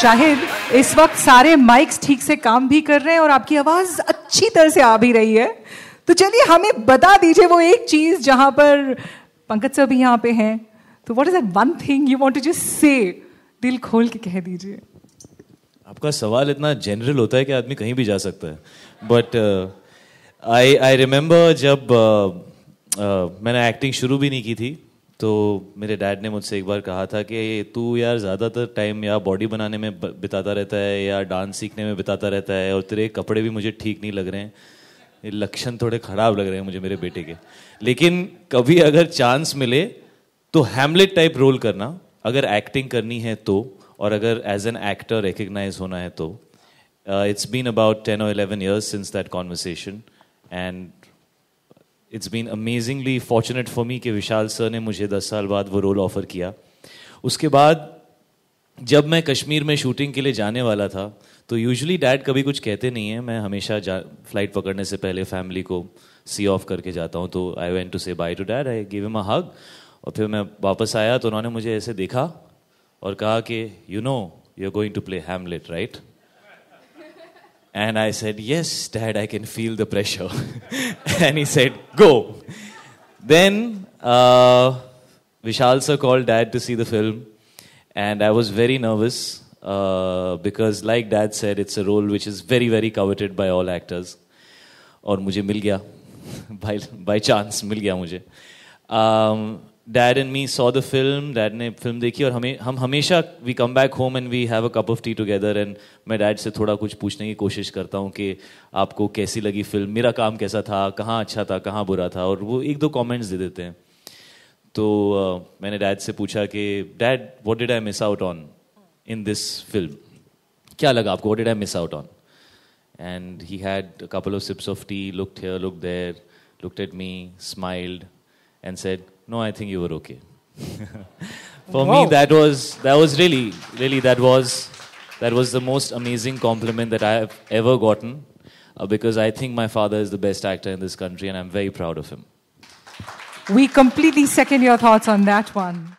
शाहिद इस वक्त सारे माइक्स ठीक से काम भी कर रहे हैं और आपकी आवाज अच्छी तरह से आ भी रही है तो चलिए हमें बता दीजिए वो एक चीज जहां पर पंकज सर भी यहाँ पे हैं तो what is that one thing you want to just say दिल खोल के कह दीजिए आपका सवाल इतना जनरल होता है कि आदमी कहीं भी जा सकता है बट आई आई रिमेम्बर जब uh, uh, मैंने एक्टिंग शुरू भी नहीं की थी तो मेरे डैड ने मुझसे एक बार कहा था कि तू यार ज़्यादातर टाइम या बॉडी बनाने में बिताता रहता है या डांस सीखने में बिताता रहता है और तेरे कपड़े भी मुझे ठीक नहीं लग रहे हैं ये लक्षण थोड़े ख़राब लग रहे हैं मुझे मेरे बेटे के लेकिन कभी अगर चांस मिले तो हैमलेट टाइप रोल करना अगर एक्टिंग करनी है तो और अगर एज एन एक्टर रिकग्नाइज होना है तो इट्स बीन अबाउट टेन और eleven years since that conversation and it's been amazingly fortunate for me कि विशाल सर ने मुझे दस साल बाद वो रोल ऑफ़र किया उसके बाद जब मैं कश्मीर में शूटिंग के लिए जाने वाला था तो यूजुअली डैड कभी कुछ कहते नहीं है मैं हमेशा जा फ्लाइट पकड़ने से पहले फैमिली को सी ऑफ करके जाता हूँ तो आई वेंट टू से by two dad I give am a हग और फिर मैं वापस आया तो उन्होंने मुझे ऐसे देखा और कहा कि you know you are going to play Hamlet right And I said, Yes, Dad, I can feel the pressure. and he said, Go. Then uh, Vishal sir called Dad to see the film. And I was very nervous uh, because, like Dad said, it's a role which is very, very coveted by all actors. Or मुझे मिल गया by, chance मिल गया मुझे um, dad and me saw the film dad ने film देखी और हमें हम हमेशा we come back home and we have a cup of tea together and मैं डैड से थोड़ा कुछ पूछने की कोशिश करता हूँ कि आपको कैसी लगी फिल्म मेरा काम कैसा था कहाँ अच्छा था कहाँ बुरा था और वो एक दो कॉमेंट्स दे देते हैं तो uh, मैंने डैड से पूछा कि dad what did I miss out on in this film क्या लगा आपको what did I miss out on and he had couple of sips of tea look here look there looked at me smiled and said, "No, I think you were okay." For Whoa. me, that was that was really, really that was that was the most amazing compliment that I have ever gotten, uh, because I think my father is the best actor in this country, and I'm very proud of him. We completely second your thoughts on that one.